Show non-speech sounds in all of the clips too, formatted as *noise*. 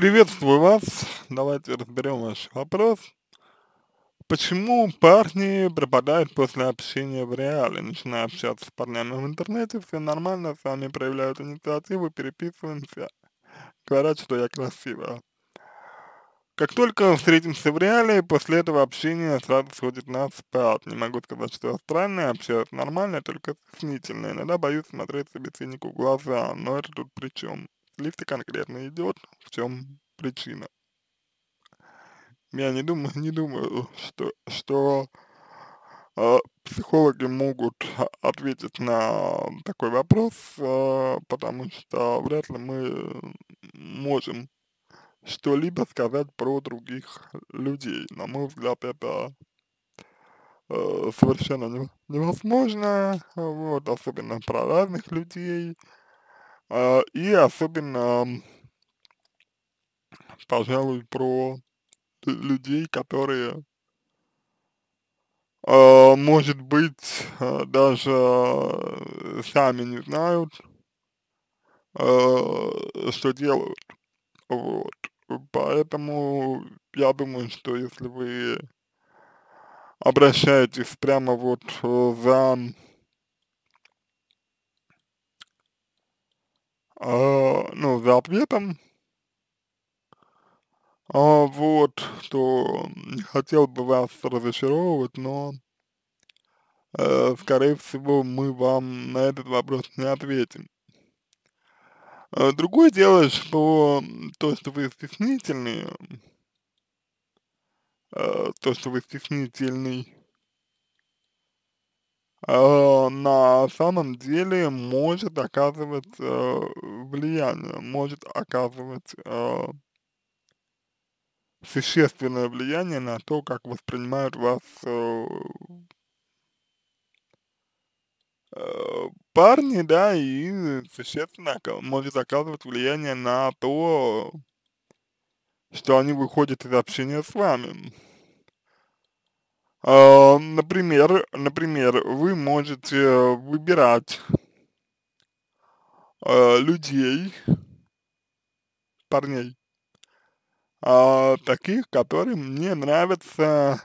Приветствую вас. Давайте разберем ваш вопрос. Почему парни пропадают после общения в реале? Начинаю общаться с парнями в интернете, все нормально, сами проявляют инициативу, переписываемся, говорят, что я красивая. Как только встретимся в реале, после этого общения сразу сходит на спад. Не могу сказать, что я странная, общаюсь нормально, только стеснительная. Иногда боюсь смотреть собеседнику в глаза, но это тут при чем? лифта конкретно идет, в чем причина. Я не думаю, *laughs* не думаю, что, что э, психологи могут а, ответить на такой вопрос, э, потому что вряд ли мы можем что-либо сказать про других людей. На мой взгляд, это э, совершенно невозможно, вот, особенно про разных людей. А, и особенно, пожалуй, про людей, которые, а, может быть, а, даже э, сами не знают, что делают. Вот. Поэтому я думаю, что если вы обращаетесь прямо вот э, за А, ну, за ответом, а, вот, то не хотел бы вас разочаровывать, но, э, скорее всего, мы вам на этот вопрос не ответим. А, другое дело, что то, что вы стеснительный, э, то, что вы стеснительный, Э, на самом деле может оказывать э, влияние, может оказывать э, существенное влияние на то, как воспринимают вас э, э парни, да, и существенно может оказывать влияние на то, что они выходят из общения с вами. А, например, например, вы можете выбирать а, людей, парней, а, таких, которым не нравятся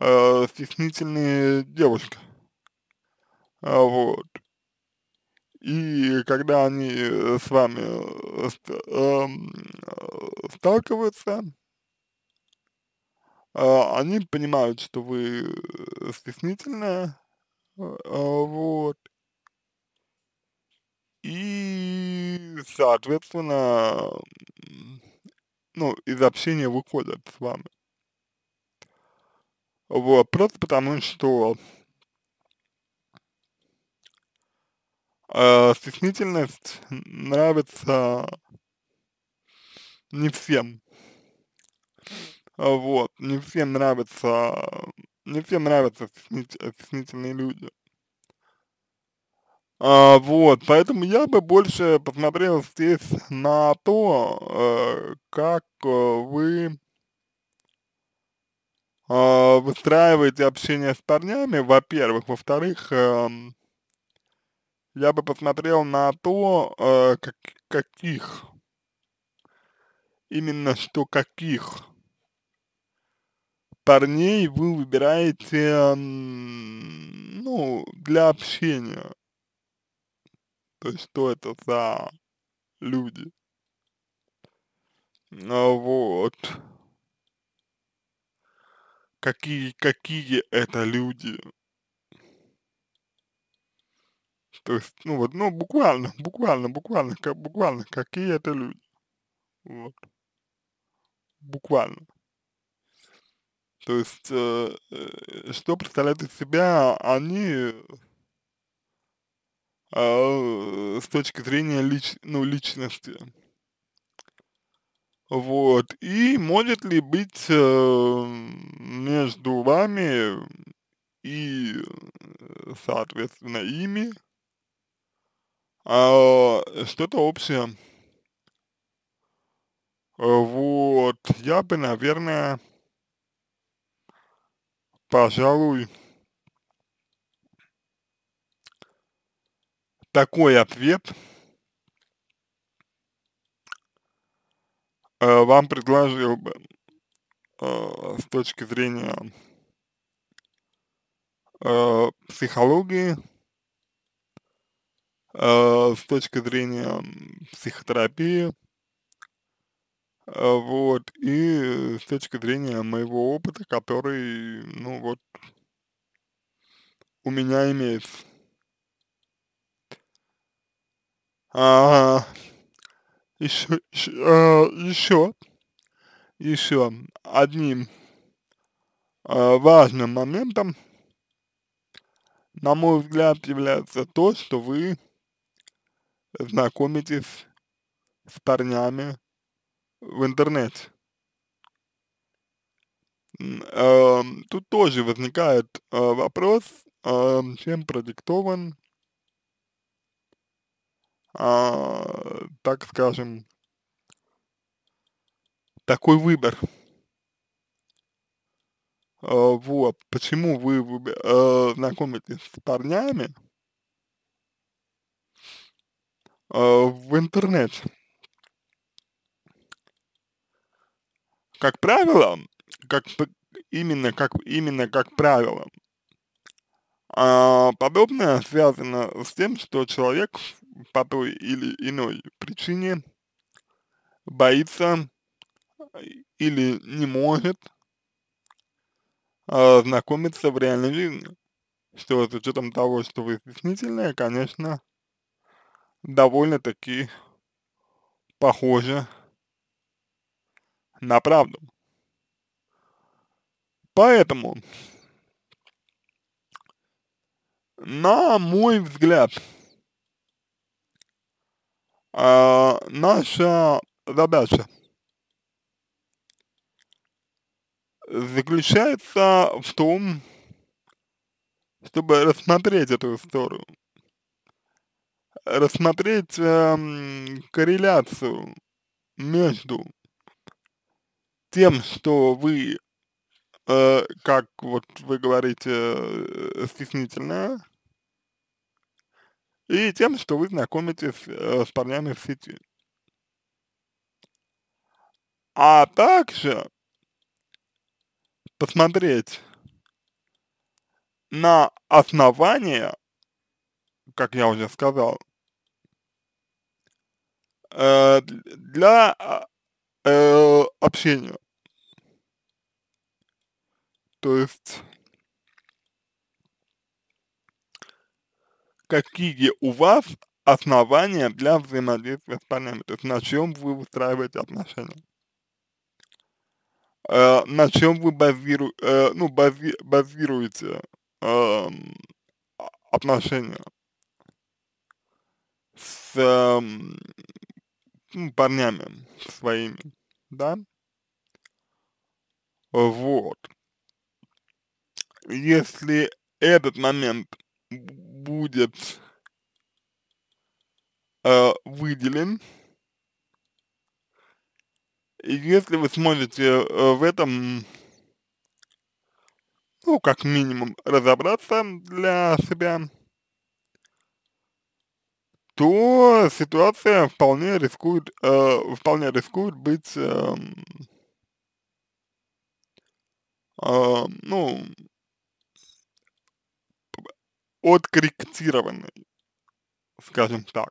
э, стеснительные девушки. вот. И когда они с вами э, сталкиваются, а, они понимают, что вы э, стеснительная, а, а, вот, и, соответственно, ну, из общения выходят с вами. Вот, просто потому что э, стеснительность нравится не всем. А, вот. Не всем нравится, не всем нравятся стеснительные э, люди. А, вот, поэтому я бы больше посмотрел здесь на то, э, как э, вы э, выстраиваете общение с парнями, во-первых. Во-вторых, э, я бы посмотрел на то, э, как, каких, именно что каких парней вы выбираете, ну, для общения? То есть, что это за люди? ну Вот. Какие, какие это люди? То есть, ну вот, ну буквально, *laughs* буквально, буквально, как, буквально, какие это люди. Вот. Буквально. То есть, э, э что представляют из себя они э, с точки зрения лич, ну, личности. Вот. И может ли быть э, между вами и, э, соответственно, ими э, что-то общее? Э, вот. Я бы, наверное, пожалуй, такой ответ э, вам предложил бы э, с точки зрения э, психологии, э, с точки зрения психотерапии, а, вот, и э, с точки зрения моего опыта, который, ну вот, у меня имеется. А, еще, еще, а, еще, еще одним а, важным моментом, на мой взгляд, является то, что вы знакомитесь с парнями, в интернете. Эм, тут тоже возникает э, вопрос, эм, чем продиктован, а, так скажем, такой выбор. Э, вот, почему вы, вы э, знакомитесь с парнями э, в интернете? как правило, как именно как именно как правило, а подобное связано с тем, что человек по той или иной причине боится э, или не может э, знакомиться в реальной жизни. Что с учетом того, что вы стеснительные, конечно, довольно-таки похоже на правду. Поэтому, на мой взгляд, э, наша задача заключается в том, чтобы рассмотреть эту историю, рассмотреть э, корреляцию между тем, что вы, э, как вот вы говорите, э, стеснительная, и тем, что вы знакомитесь э, с парнями в сети. А также посмотреть на основание, как я уже сказал, э, для э, э общения. То есть какие у вас основания для взаимодействия с парнями, то есть на чем вы выстраиваете отношения, э, на чем вы базиру, э, ну, бази, базируете э, отношения с э, ну, парнями своими, да? Вот если этот момент будет э, выделен, если вы сможете э, в этом, ну, как минимум, разобраться для себя, то ситуация вполне рискует, э, вполне рискует быть, э, э, ну, откорректированный, скажем так.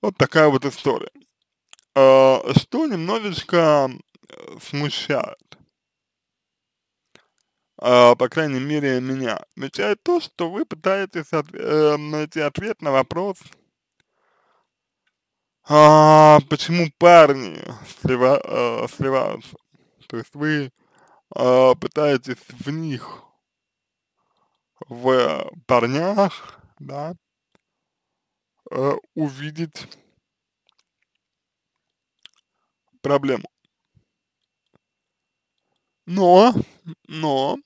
Вот такая вот история. А, что немножечко э, смущает, а, по крайней мере меня, смущает то, что вы пытаетесь э, найти ответ на вопрос, а, почему парни слива, э, сливаются. То есть вы пытаетесь в них в парнях, да, э, увидеть проблему. Но, но,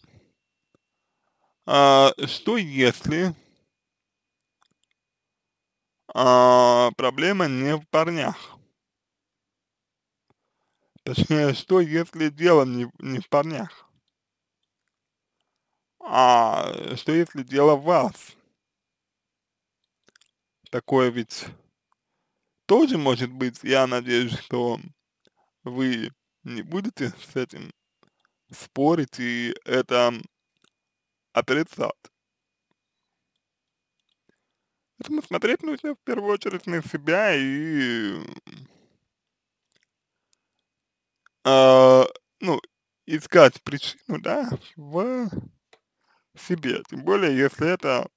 а, что если а, проблема не в парнях? Точнее, что если дело не, не в парнях? А что если дело в вас? Такое ведь тоже может быть. Я надеюсь, что вы не будете с этим спорить и это отрицать. Поэтому смотреть нужно в первую очередь на себя и э, ну, искать причину, да, в себе, тем более, если это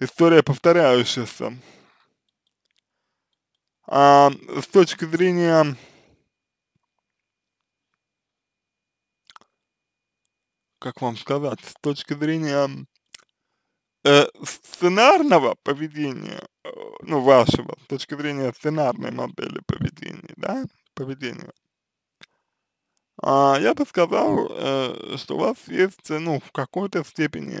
история повторяющаяся. А с точки зрения как вам сказать, с точки зрения э, сценарного поведения, э, ну, вашего, с точки зрения сценарной модели поведения, да, поведения, а, я бы сказал, э, что у вас есть, ну, в какой-то степени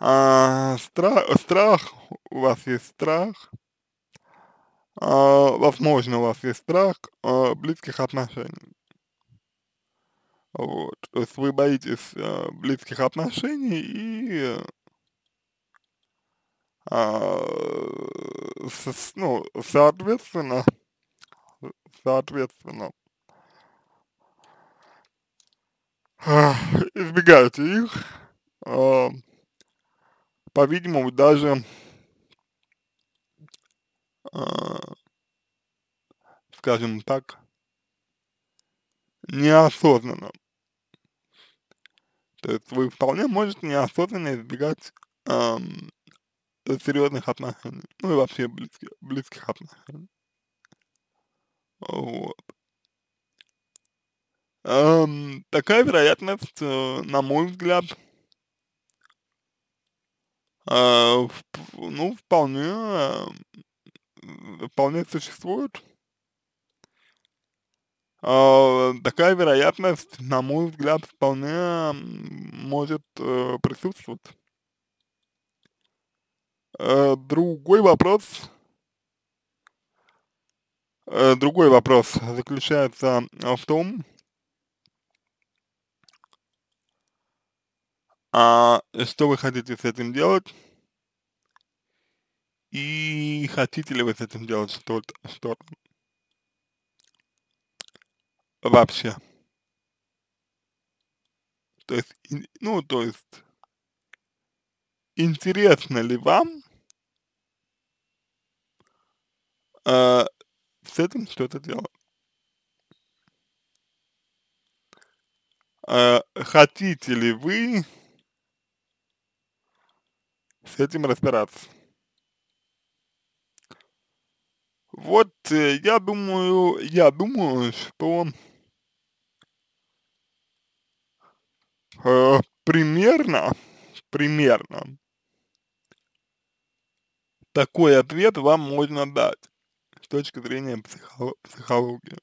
а, страх, страх, у вас есть страх, а, возможно, у вас есть страх а, близких отношений. Вот, то есть вы боитесь а, близких отношений и а, с, ну, соответственно, соответственно, избегают их, а, по-видимому, даже а, скажем так, неосознанно. То есть вы вполне можете неосознанно избегать эм, серьезных отношений, ну и вообще близких, близких отношений. Вот. Эм, такая вероятность, э, на мой взгляд, э, ну, вполне, э, вполне существует. Э, такая вероятность, на мой взгляд, вполне может э, присутствовать. Э, другой вопрос, э, другой вопрос заключается э, в том, а, э, что вы хотите с этим делать и хотите ли вы с этим делать что-то что, -то, -то. вообще. То есть, ну, то есть, интересно ли вам э, с этим что-то делать? Э, хотите ли вы с этим разбираться. Вот э, я думаю, я думаю, что э, примерно, примерно такой ответ вам можно дать с точки зрения психо психологии.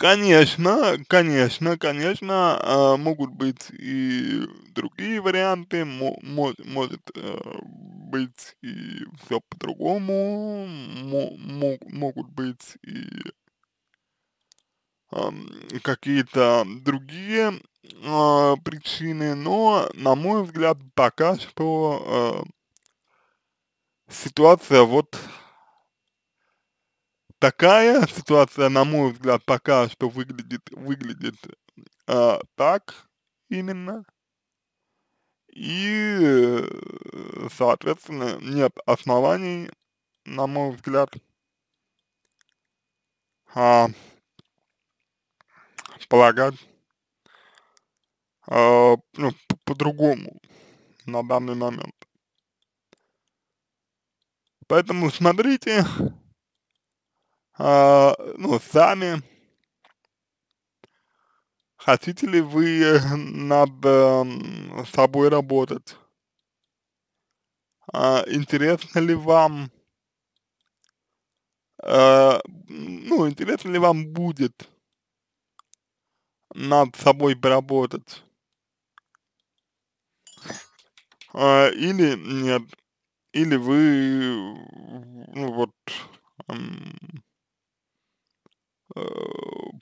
Конечно, конечно, конечно, э, могут быть и другие варианты, мо может э, быть и все по-другому, могут быть и э, какие-то другие э, причины, но, на мой взгляд, пока что э, ситуация вот такая *laughs* ситуация, на мой взгляд, пока что выглядит, выглядит э, так именно. И, э, соответственно, нет оснований, на мой взгляд, а, полагать а, ну, по-другому на данный момент. Поэтому смотрите, а, ну, сами. Хотите ли вы э, над э, собой работать? Э, интересно ли вам, э, ну, интересно ли вам будет над собой поработать? Э, или нет? Или вы, э, ну, вот, эм,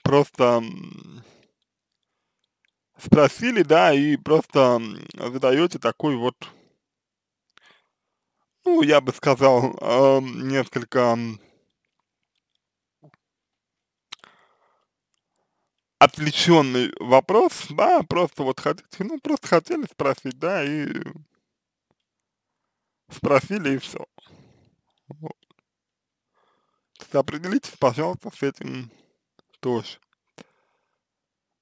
просто спросили, да, и просто задаете такой вот, ну, я бы сказал, несколько отвлеченный вопрос, да, просто вот хотите, ну, просто хотели спросить, да, и спросили, и все пожалуйста, определить пожалуйста, с этим тоже.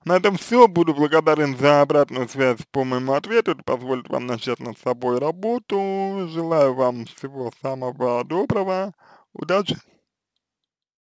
На этом все. Буду благодарен за обратную связь по моему ответу. Это позволит вам начать над собой работу. Желаю вам всего самого доброго. Удачи!